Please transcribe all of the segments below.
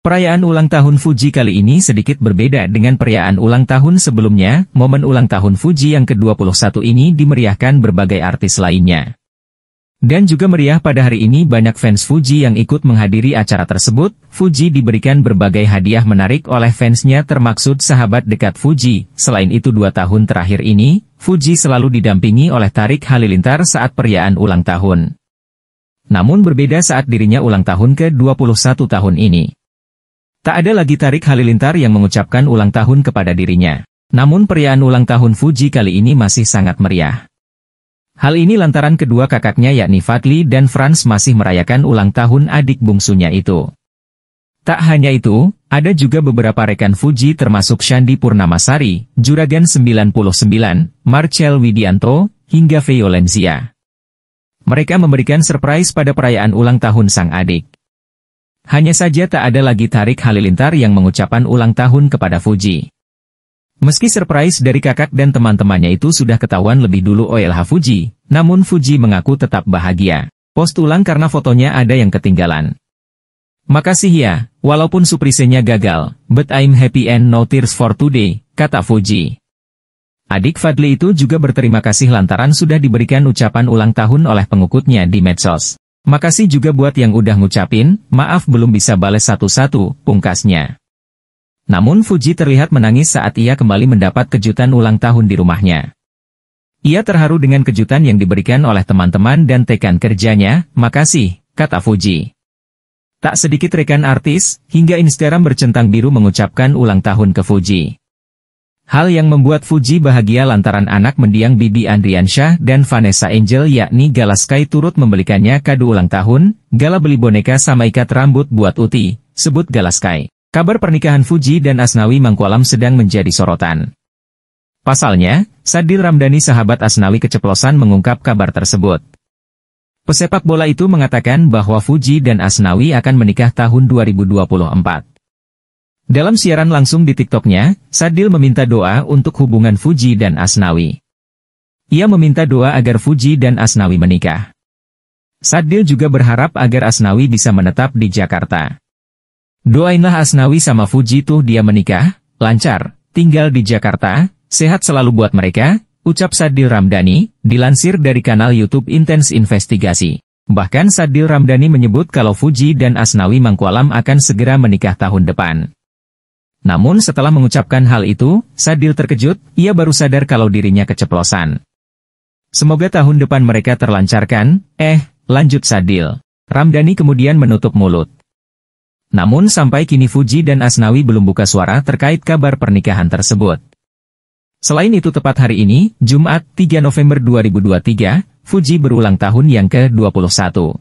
Perayaan ulang tahun Fuji kali ini sedikit berbeda dengan perayaan ulang tahun sebelumnya, momen ulang tahun Fuji yang ke-21 ini dimeriahkan berbagai artis lainnya. Dan juga meriah pada hari ini banyak fans Fuji yang ikut menghadiri acara tersebut, Fuji diberikan berbagai hadiah menarik oleh fansnya termaksud sahabat dekat Fuji. Selain itu dua tahun terakhir ini, Fuji selalu didampingi oleh Tarik Halilintar saat perayaan ulang tahun. Namun berbeda saat dirinya ulang tahun ke-21 tahun ini. Tak ada lagi Tarik Halilintar yang mengucapkan ulang tahun kepada dirinya. Namun perayaan ulang tahun Fuji kali ini masih sangat meriah. Hal ini lantaran kedua kakaknya yakni Fadli dan Franz masih merayakan ulang tahun adik bungsunya itu. Tak hanya itu, ada juga beberapa rekan Fuji termasuk Shandi Purnamasari, Juragan 99, Marcel Widianto, hingga Violenzia. Mereka memberikan surprise pada perayaan ulang tahun sang adik. Hanya saja tak ada lagi Tarik Halilintar yang mengucapkan ulang tahun kepada Fuji. Meski surprise dari kakak dan teman-temannya itu sudah ketahuan lebih dulu OLH Fuji, namun Fuji mengaku tetap bahagia. Post ulang karena fotonya ada yang ketinggalan. Makasih ya, walaupun suprisenya gagal, but I'm happy and no tears for today, kata Fuji. Adik Fadli itu juga berterima kasih lantaran sudah diberikan ucapan ulang tahun oleh pengikutnya di medsos. Makasih juga buat yang udah ngucapin, maaf belum bisa bales satu-satu, pungkasnya. Namun Fuji terlihat menangis saat ia kembali mendapat kejutan ulang tahun di rumahnya. Ia terharu dengan kejutan yang diberikan oleh teman-teman dan tekan kerjanya, makasih, kata Fuji. Tak sedikit rekan artis, hingga Instagram bercentang biru mengucapkan ulang tahun ke Fuji. Hal yang membuat Fuji bahagia lantaran anak mendiang Bibi Andriansyah dan Vanessa Angel yakni Gala Sky turut membelikannya kado ulang tahun, Gala beli boneka sama ikat rambut buat Uti, sebut Gala Sky. Kabar pernikahan Fuji dan Asnawi Mangkualam sedang menjadi sorotan. Pasalnya, Sadil Ramdhani sahabat Asnawi keceplosan mengungkap kabar tersebut. Pesepak bola itu mengatakan bahwa Fuji dan Asnawi akan menikah tahun 2024. Dalam siaran langsung di TikToknya, Sadil meminta doa untuk hubungan Fuji dan Asnawi. Ia meminta doa agar Fuji dan Asnawi menikah. Sadil juga berharap agar Asnawi bisa menetap di Jakarta. Doainlah Asnawi sama Fuji tuh dia menikah, lancar, tinggal di Jakarta, sehat selalu buat mereka, ucap Sadil Ramdhani, dilansir dari kanal YouTube Intens Investigasi. Bahkan Sadil Ramdhani menyebut kalau Fuji dan Asnawi Mangkualam akan segera menikah tahun depan. Namun setelah mengucapkan hal itu, Sadil terkejut, ia baru sadar kalau dirinya keceplosan. Semoga tahun depan mereka terlancarkan, eh, lanjut Sadil. Ramdhani kemudian menutup mulut. Namun sampai kini Fuji dan Asnawi belum buka suara terkait kabar pernikahan tersebut. Selain itu tepat hari ini, Jumat 3 November 2023, Fuji berulang tahun yang ke-21.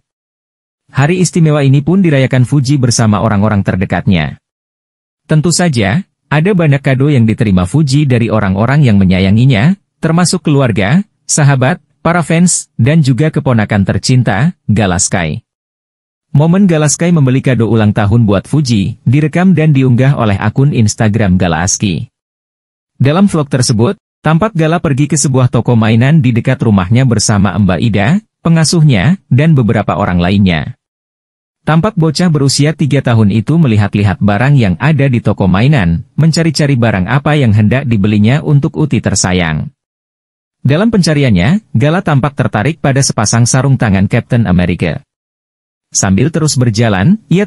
Hari istimewa ini pun dirayakan Fuji bersama orang-orang terdekatnya. Tentu saja, ada banyak kado yang diterima Fuji dari orang-orang yang menyayanginya, termasuk keluarga, sahabat, para fans, dan juga keponakan tercinta, Galaskai. Momen Galaskai membeli kado ulang tahun buat Fuji, direkam dan diunggah oleh akun Instagram Galaski. Dalam vlog tersebut, tampak Gala pergi ke sebuah toko mainan di dekat rumahnya bersama Mbak Ida, pengasuhnya, dan beberapa orang lainnya. Tampak bocah berusia tiga tahun itu melihat-lihat barang yang ada di toko mainan, mencari-cari barang apa yang hendak dibelinya untuk Uti tersayang. Dalam pencariannya, Gala tampak tertarik pada sepasang sarung tangan Captain America. Sambil terus berjalan, ia